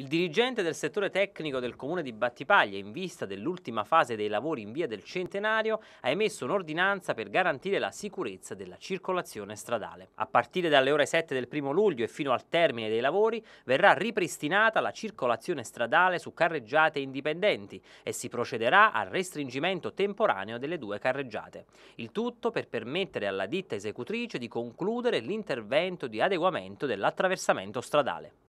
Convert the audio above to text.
Il dirigente del settore tecnico del comune di Battipaglia, in vista dell'ultima fase dei lavori in via del centenario, ha emesso un'ordinanza per garantire la sicurezza della circolazione stradale. A partire dalle ore 7 del primo luglio e fino al termine dei lavori verrà ripristinata la circolazione stradale su carreggiate indipendenti e si procederà al restringimento temporaneo delle due carreggiate. Il tutto per permettere alla ditta esecutrice di concludere l'intervento di adeguamento dell'attraversamento stradale.